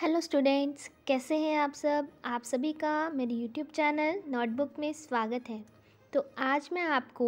hello students कैसे हैं आप सब आप सभी का मेरे यूट्यूब चैनल नोटबुक में स्वागत है तो आज मैं आपको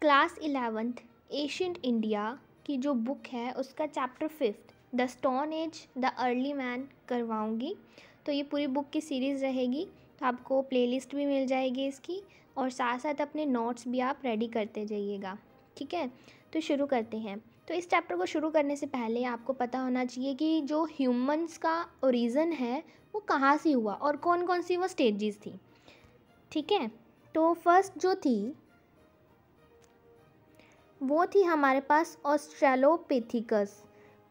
क्लास इलेवेंथ एशियंट इंडिया की जो बुक है उसका chapter fifth the stone age the early man करवाऊंगी तो ये पूरी बुक की सीरीज़ रहेगी तो आपको प्लेलिस्ट भी मिल जाएगी इसकी और साथ साथ अपने नोट्स भी आप रेडी करते जाइएगा ठीक है तो शुरू करते हैं तो इस चैप्टर को शुरू करने से पहले आपको पता होना चाहिए कि जो ह्यूमंस का ओरिज़न है वो कहाँ से हुआ और कौन कौन सी वो स्टेजेस थी ठीक है तो फर्स्ट जो थी वो थी हमारे पास ऑस्ट्रेलोपिथिकस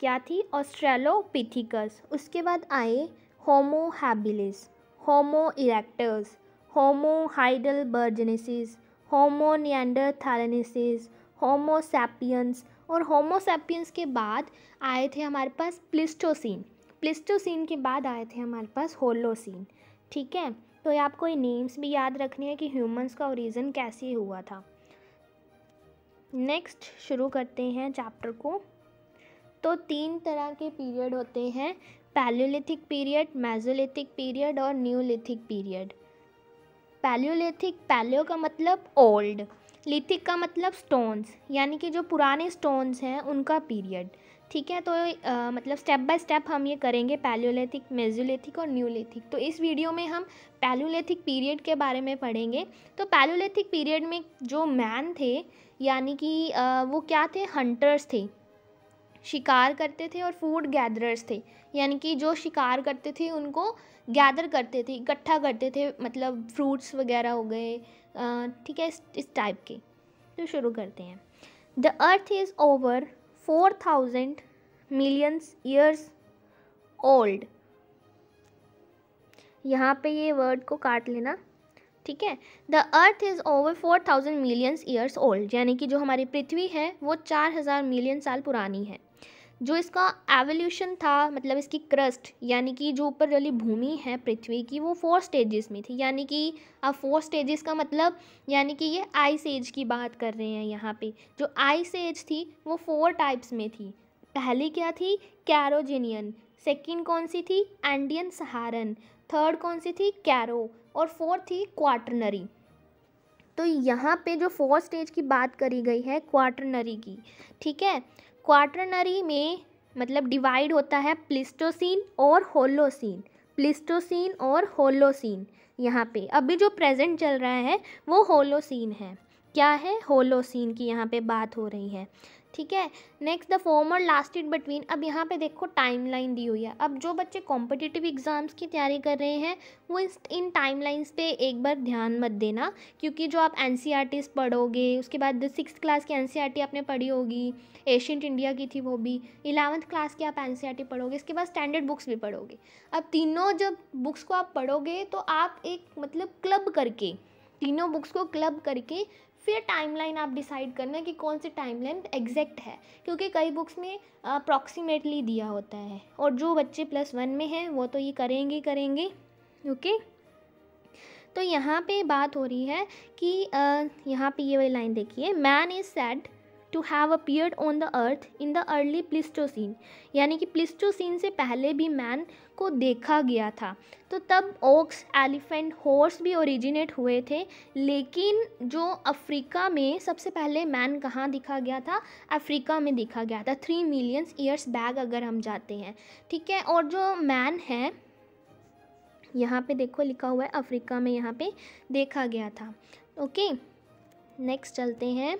क्या थी ऑस्ट्रेलोपिथिकस उसके बाद आए Homo habilis Homo erectus Homo heidelbergensis Homo neanderthalensis Homo sapiens और होमोसेपियंस के बाद आए थे हमारे पास प्लिस्टोसिन प्लिस्टोसिन के बाद आए थे हमारे पास होलोसिन ठीक है तो ये आपको ये नेम्स भी याद रखने हैं कि ह्यूमंस का ओरिजन कैसे हुआ था नेक्स्ट शुरू करते हैं चैप्टर को तो तीन तरह के पीरियड होते हैं पैल्योलिथिक पीरियड मेजोलिथिक पीरियड और न्यूलिथिक पीरियड पैल्योलिथिक पैल्यो का मतलब ओल्ड लिथिक का मतलब स्टोन्स यानी कि जो पुराने स्टोन्स हैं उनका पीरियड ठीक है तो आ, मतलब स्टेप बाय स्टेप हम ये करेंगे पैलियोलिथिक मेजोलिथिक और न्यूलिथिक तो इस वीडियो में हम पैलियोलिथिक पीरियड के बारे में पढ़ेंगे तो पैलियोलिथिक पीरियड में जो मैन थे यानी कि वो क्या थे हंटर्स थे शिकार करते थे और फूड गैदरर्स थे यानी कि जो शिकार करते थे उनको गैदर करते थे इकट्ठा करते थे मतलब फ्रूट्स वगैरह हो गए ठीक है इस टाइप के तो शुरू करते हैं the earth is over four thousand millions years old यहाँ पे ये वर्ड को काट लेना ठीक है the earth is over four thousand millions years old यानी कि जो हमारी पृथ्वी है वो चार हज़ार मिलियन साल पुरानी है जो इसका एवोल्यूशन था मतलब इसकी क्रस्ट यानी कि जो ऊपर वाली भूमि है पृथ्वी की वो फोर स्टेजेस में थी यानी कि अब फोर स्टेजेस का मतलब यानी कि ये आइस एज की बात कर रहे हैं यहाँ पे जो आइस एज थी वो फोर टाइप्स में थी पहली क्या थी कैरोजेनियन सेकेंड कौन सी थी एंडियन सहारन थर्ड कौन सी थी कैरो और फोर्थ थी क्वाटरनरी तो यहाँ पे जो फोर स्टेज की बात करी गई है क्वाटरनरी की ठीक है क्वाटरनरी में मतलब डिवाइड होता है प्लिस्टोसिन और होलोसिन प्लिस्टोसिन और होलोसिन यहाँ पे अभी जो प्रेजेंट चल रहा है वो होलोसिन है क्या है होलोसिन की यहाँ पे बात हो रही है ठीक है next the former lasted between अब यहाँ पे देखो टाइम लाइन दी हुई है अब जो बच्चे कॉम्पिटिटिव एग्ज़ाम्स की तैयारी कर रहे हैं वो इस इन टाइम लाइन्स पे एक बार ध्यान मत देना क्योंकि जो आप एन e पढ़ोगे उसके बाद सिक्स क्लास की एन e आपने पढ़ी होगी एशियंट इंडिया की थी वो भी इलेवंथ क्लास की आप एन e पढ़ोगे इसके बाद स्टैंडर्ड बुक्स भी पढ़ोगे अब तीनों जब बुक्स को आप पढ़ोगे तो आप एक मतलब क्लब करके तीनों बुक्स को क्लब करके फिर टाइमलाइन आप डिसाइड करना कि कौन सी लाइन एग्जैक्ट है क्योंकि कई बुक्स में अप्रॉक्सीमेटली दिया होता है और जो बच्चे प्लस वन में हैं वो तो ये करेंगे करेंगे ओके तो यहाँ पे बात हो रही है कि यहाँ पे ये वाली लाइन देखिए man is said to have appeared on the earth in the early Pleistocene यानी कि प्लिस्टोसिन से पहले भी मैन को देखा गया था तो तब ओक्स एलिफेंट हॉर्स भी ओरिजिनेट हुए थे लेकिन जो अफ्रीका में सबसे पहले मैन कहाँ दिखा गया था अफ्रीका में दिखा गया था थ्री मिलियंस ईयर्स बैक अगर हम जाते हैं ठीक है और जो मैन है यहाँ पे देखो लिखा हुआ है अफ्रीका में यहाँ पे देखा गया था ओके नेक्स्ट चलते हैं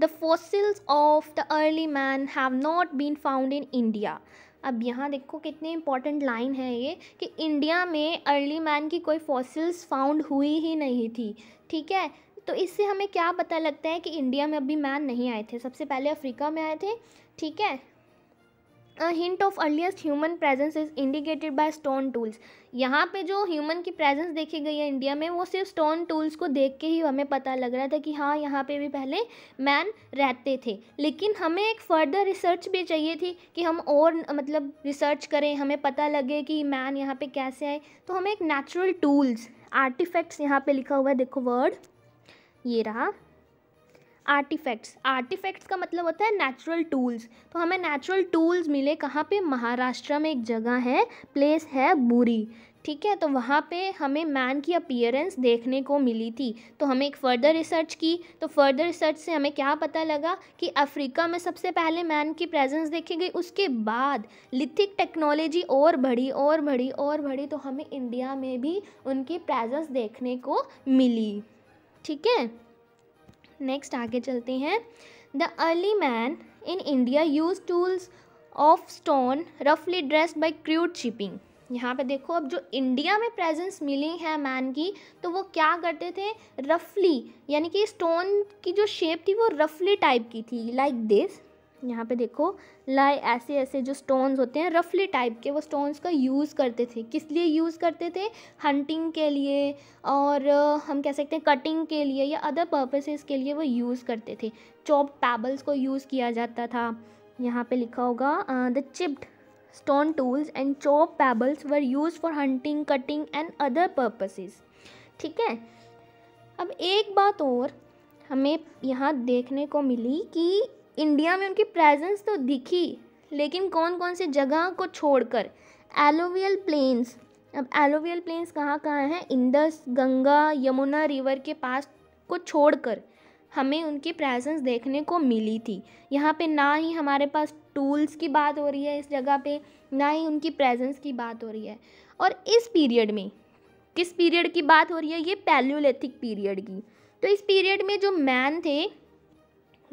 the fossils of the early man have not been found in India अब यहाँ देखो कितनी इंपॉर्टेंट लाइन है ये कि इंडिया में अर्ली मैन की कोई फॉसिल्स फाउंड हुई ही नहीं थी ठीक है तो इससे हमें क्या पता लगता है कि इंडिया में अभी मैन नहीं आए थे सबसे पहले अफ्रीका में आए थे ठीक है hint of earliest human presence is indicated by stone tools यहाँ पे जो ह्यूमन की प्रेजेंस देखी गई है इंडिया में वो सिर्फ स्टोन टूल्स को देख के ही हमें पता लग रहा था कि हाँ यहाँ पे भी पहले मैन रहते थे लेकिन हमें एक फर्दर रिसर्च भी चाहिए थी कि हम और मतलब रिसर्च करें हमें पता लगे कि मैन यहाँ पर कैसे आए तो हमें एक नेचुरल टूल्स आर्टिफेक्ट्स यहाँ पर लिखा हुआ है देखो वर्ड ये रहा आर्टिफैक्ट्स आर्टिफैक्ट्स का मतलब होता है नेचुरल टूल्स तो हमें नेचुरल टूल्स मिले कहाँ पे महाराष्ट्र में एक जगह है प्लेस है बूरी ठीक है तो वहाँ पे हमें मैन की अपीयरेंस देखने को मिली थी तो हमें एक फ़र्दर रिसर्च की तो फर्दर रिसर्च से हमें क्या पता लगा कि अफ्रीका में सबसे पहले मैन की प्रेजेंस देखी गई उसके बाद लिथिक टेक्नोलॉजी और बढ़ी और बढ़ी और बढ़ी तो हमें इंडिया में भी उनकी प्रेजेंस देखने को मिली ठीक है नेक्स्ट आगे चलते हैं the early man in India use tools of stone रफली ड्रेस्ड बाई क्रूड शिपिंग यहाँ पे देखो अब जो इंडिया में प्रेजेंस मिली है मैन की तो वो क्या करते थे रफली यानी कि स्टोन की जो शेप थी वो रफली टाइप की थी लाइक like दिस यहाँ पे देखो लाए ऐसे ऐसे जो स्टोन्स होते हैं रफली टाइप के वो स्टोन्स का यूज़ करते थे किस लिए यूज़ करते थे हंटिंग के लिए और हम कह सकते हैं कटिंग के लिए या अदर पर्पसेस के लिए वो यूज़ करते थे चॉप पैबल्स को यूज़ किया जाता था यहाँ पे लिखा होगा the chipped stone tools and chop pebbles were use for hunting cutting and other purposes ठीक है अब एक बात और हमें यहाँ देखने को मिली कि इंडिया में उनकी प्रेजेंस तो दिखी लेकिन कौन कौन से जगह को छोड़कर एलोवियल प्लेन्स अब एलोवियल प्लेन्स कहाँ कहाँ हैं इंदस गंगा यमुना रिवर के पास को छोड़कर हमें उनकी प्रेजेंस देखने को मिली थी यहाँ पे ना ही हमारे पास टूल्स की बात हो रही है इस जगह पे ना ही उनकी प्रेजेंस की बात हो रही है और इस पीरियड में किस पीरियड की बात हो रही है ये पैल्यूलैथिक पीरियड की तो इस पीरियड में जो मैन थे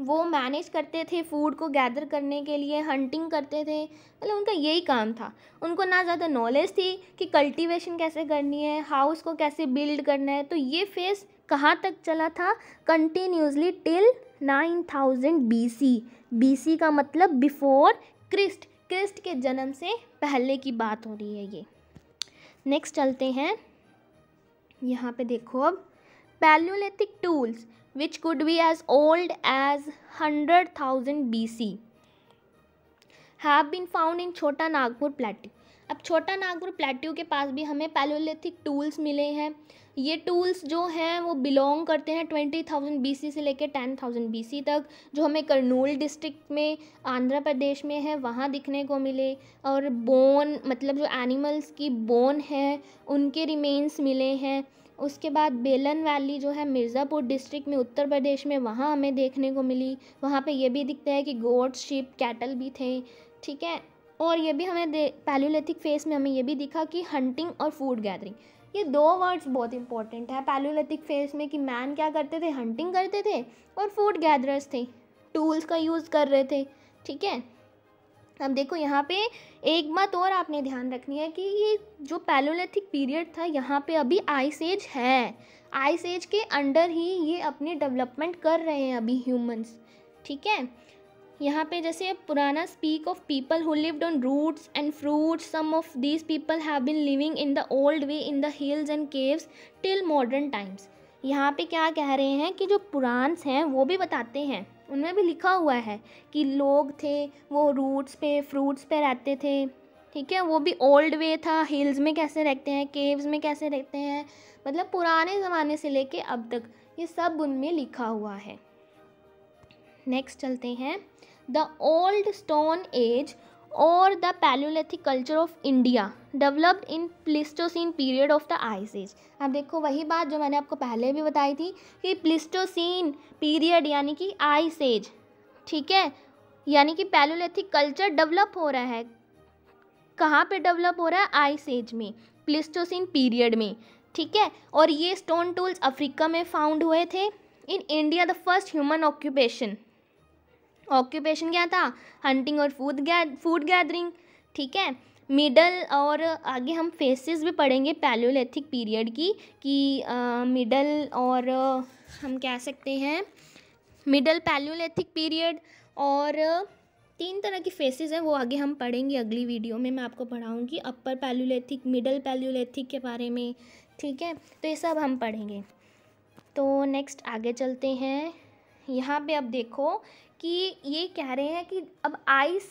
वो मैनेज करते थे फूड को गैदर करने के लिए हंटिंग करते थे मतलब उनका यही काम था उनको ना ज़्यादा नॉलेज थी कि कल्टीवेशन कैसे करनी है हाउस को कैसे बिल्ड करना है तो ये फेज़ कहाँ तक चला था कंटिन्यूसली टिल 9000 बी सी का मतलब बिफोर क्रिस्ट क्रिस्ट के जन्म से पहले की बात हो रही है ये नेक्स्ट चलते हैं यहाँ पे देखो अब palaeolithic tools which could be as old as hundred thousand B C have been found in Chota Nagpur plateau अब छोटा नागपुर प्लेट्यू के पास भी हमें पैलोलिथिक टूल्स मिले हैं ये टूल्स जो हैं वो बिलोंग करते हैं ट्वेंटी थाउजेंड बी सी से लेकर टेन थाउजेंड बी सी तक जो हमें करनूल डिस्ट्रिक्ट में आंध्र प्रदेश में है वहाँ दिखने को मिले और बोन मतलब जो एनिमल्स की बोन है उनके रिमेन्स मिले हैं उसके बाद बेलन वैली जो है मिर्ज़ापुर डिस्ट्रिक्ट में उत्तर प्रदेश में वहाँ हमें देखने को मिली वहाँ पे ये भी दिखता है कि गोट्स शिप कैटल भी थे ठीक है और ये भी हमें दे पैलोलिथिक फेस में हमें ये भी दिखा कि हंटिंग और फूड गैदरिंग ये दो वर्ड्स बहुत इंपॉर्टेंट है पैलोलिथिक फेस में कि मैन क्या करते थे हंटिंग करते थे और फूड गैदरर्स थे टूल्स का यूज़ कर रहे थे ठीक है अब देखो यहाँ पे एक बात और आपने ध्यान रखनी है कि ये जो पैलोलिथिक पीरियड था यहाँ पे अभी आइस एज है आइस एज के अंडर ही ये अपनी डेवलपमेंट कर रहे हैं अभी ह्यूमंस ठीक है यहाँ पे जैसे पुराना speak of people who lived on roots and fruits some of these people have been living in the old way in the hills and caves till modern times यहाँ पे क्या कह रहे हैं कि जो पुरान्स हैं वो भी बताते हैं उनमें भी लिखा हुआ है कि लोग थे वो रूट्स पे फ्रूट्स पे रहते थे ठीक है वो भी ओल्ड वे था हिल्स में कैसे रहते हैं केव्स में कैसे रहते हैं मतलब पुराने ज़माने से लेके अब तक ये सब उनमें लिखा हुआ है नेक्स्ट चलते हैं द ओल्ड स्टोन एज और the palaeolithic culture of India developed in Pleistocene period of the ice age अब देखो वही बात जो मैंने आपको पहले भी बताई थी कि प्लिस्टोसिन पीरियड यानी कि आइस एज ठीक है यानी कि पैलोलैथिक कल्चर डेवलप हो रहा है कहाँ पे डेवलप हो रहा है आइस एज में प्लिस्टोसिन पीरियड में ठीक है और ये स्टोन टूल्स अफ्रीका में फाउंड हुए थे in India the first human occupation occupation क्या था हंटिंग और फूड फूड गैदरिंग ठीक है मिडल और आगे हम फेसेस भी पढ़ेंगे पैलियोलिथिक पीरियड की कि मिडल और हम कह सकते हैं मिडल पैलियोलिथिक पीरियड और तीन तरह की फेसेस हैं वो आगे हम पढ़ेंगे अगली वीडियो में मैं आपको पढ़ाऊँगी अपर पैल्यूलेथिक मिडल पैल्यूलेथिक के बारे में ठीक है तो ये सब हम पढ़ेंगे तो नेक्स्ट आगे चलते हैं यहाँ पे अब देखो कि ये कह रहे हैं कि अब आइस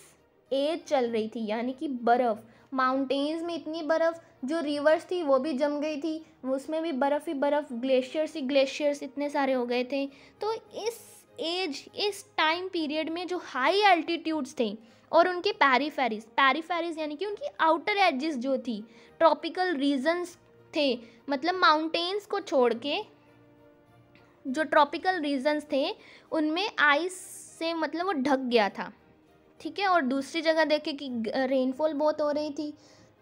एज चल रही थी यानी कि बर्फ़ माउंटेन्स में इतनी बर्फ़ जो रिवर्स थी वो भी जम गई थी उसमें भी बर्फ़ ही बर्फ़ ग्लेशियर्स ही ग्लेशियर्स इतने सारे हो गए थे तो इस एज इस टाइम पीरियड में जो हाई एल्टीट्यूड्स थे और उनके पैरीफेरिस पैरीफेरिस यानी कि उनकी आउटर एजिस जो थी ट्रॉपिकल रीजन्स थे मतलब माउंटेन्स को छोड़ के जो ट्रॉपिकल रीजन्स थे उनमें आइस से मतलब वो ढक गया था ठीक है और दूसरी जगह देखे कि रेनफॉल बहुत हो रही थी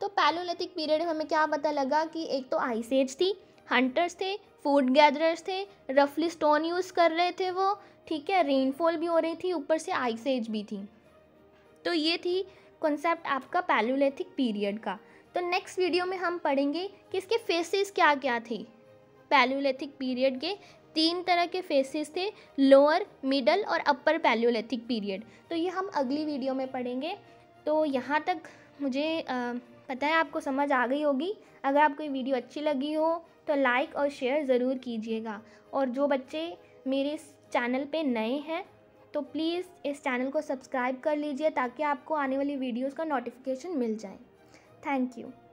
तो पैलोलिथिक पीरियड में हमें क्या पता लगा कि एक तो आइस एज थी हंटर्स थे फूड गैदरर्स थे रफली स्टोन यूज़ कर रहे थे वो ठीक है रेनफॉल भी हो रही थी ऊपर से आइस एज भी थी तो ये थी कॉन्सेप्ट आपका पैलोलिथिक पीरियड का तो नेक्स्ट वीडियो में हम पढ़ेंगे कि इसके फेसेस क्या क्या थे पैलोलिथिक पीरियड के तीन तरह के फेसेस थे लोअर मिडल और अपर पैलियोलिथिक पीरियड तो ये हम अगली वीडियो में पढ़ेंगे तो यहाँ तक मुझे पता है आपको समझ आ गई होगी अगर आपको ये वीडियो अच्छी लगी हो तो लाइक और शेयर ज़रूर कीजिएगा और जो बच्चे मेरे इस चैनल पे नए हैं तो प्लीज़ इस चैनल को सब्सक्राइब कर लीजिए ताकि आपको आने वाली वीडियोज़ का नोटिफिकेशन मिल जाए थैंक यू